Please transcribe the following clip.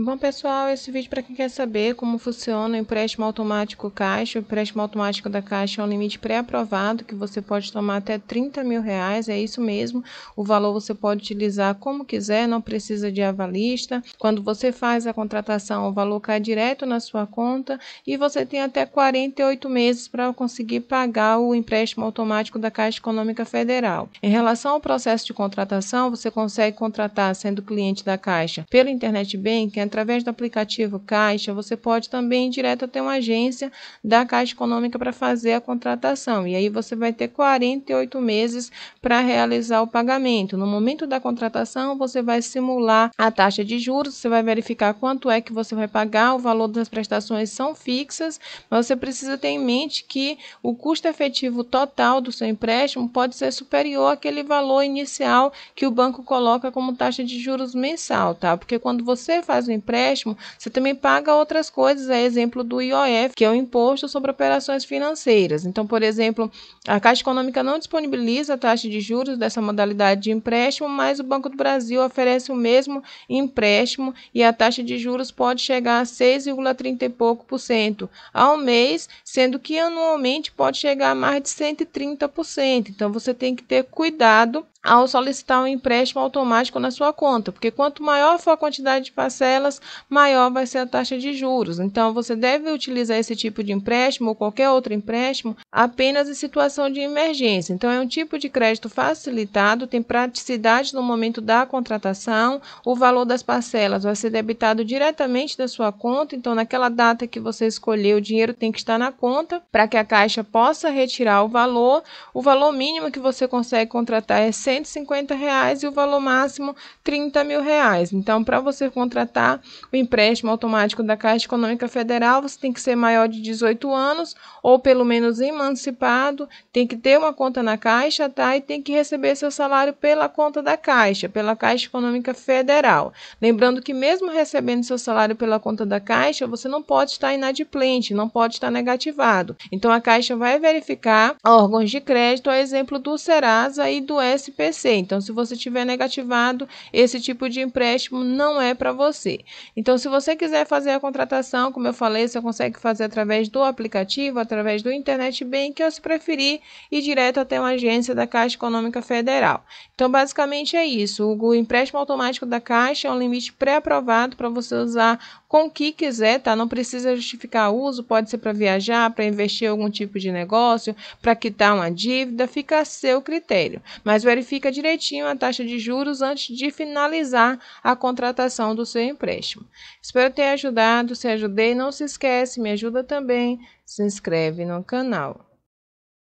Bom, pessoal, esse vídeo para quem quer saber como funciona o empréstimo automático Caixa. O empréstimo automático da Caixa é um limite pré-aprovado que você pode tomar até 30 mil reais, é isso mesmo. O valor você pode utilizar como quiser, não precisa de avalista. Quando você faz a contratação, o valor cai direto na sua conta e você tem até 48 meses para conseguir pagar o empréstimo automático da Caixa Econômica Federal. Em relação ao processo de contratação, você consegue contratar sendo cliente da Caixa pelo Internet Banking através do aplicativo Caixa, você pode também ir direto até uma agência da Caixa Econômica para fazer a contratação. E aí você vai ter 48 meses para realizar o pagamento. No momento da contratação, você vai simular a taxa de juros, você vai verificar quanto é que você vai pagar, o valor das prestações são fixas, mas você precisa ter em mente que o custo efetivo total do seu empréstimo pode ser superior àquele valor inicial que o banco coloca como taxa de juros mensal, tá? Porque quando você faz o empréstimo, você também paga outras coisas, é exemplo do IOF, que é o Imposto sobre Operações Financeiras. Então, por exemplo, a Caixa Econômica não disponibiliza a taxa de juros dessa modalidade de empréstimo, mas o Banco do Brasil oferece o mesmo empréstimo e a taxa de juros pode chegar a 6,30 e pouco por cento ao mês, sendo que anualmente pode chegar a mais de 130%. Então, você tem que ter cuidado ao solicitar um empréstimo automático na sua conta, porque quanto maior for a quantidade de parcelas, maior vai ser a taxa de juros. Então, você deve utilizar esse tipo de empréstimo ou qualquer outro empréstimo apenas em situação de emergência. Então, é um tipo de crédito facilitado, tem praticidade no momento da contratação, o valor das parcelas vai ser debitado diretamente da sua conta. Então, naquela data que você escolher, o dinheiro tem que estar na conta para que a caixa possa retirar o valor. O valor mínimo que você consegue contratar é 100 150 reais e o valor máximo 30 mil reais. Então, para você contratar o empréstimo automático da Caixa Econômica Federal, você tem que ser maior de 18 anos ou pelo menos emancipado, tem que ter uma conta na Caixa, tá? E tem que receber seu salário pela conta da Caixa, pela Caixa Econômica Federal. Lembrando que mesmo recebendo seu salário pela conta da Caixa, você não pode estar inadimplente, não pode estar negativado. Então a Caixa vai verificar órgãos de crédito, a exemplo do Serasa e do SP PC. Então, se você tiver negativado, esse tipo de empréstimo não é para você. Então, se você quiser fazer a contratação, como eu falei, você consegue fazer através do aplicativo, através do Internet Bank, ou se preferir, ir direto até uma agência da Caixa Econômica Federal. Então, basicamente é isso. O empréstimo automático da Caixa é um limite pré-aprovado para você usar com o que quiser, tá? Não precisa justificar o uso, pode ser para viajar, para investir em algum tipo de negócio, para quitar uma dívida, fica a seu critério. Mas verifica direitinho a taxa de juros antes de finalizar a contratação do seu empréstimo. Espero ter ajudado, se ajudei, não se esquece, me ajuda também, se inscreve no canal.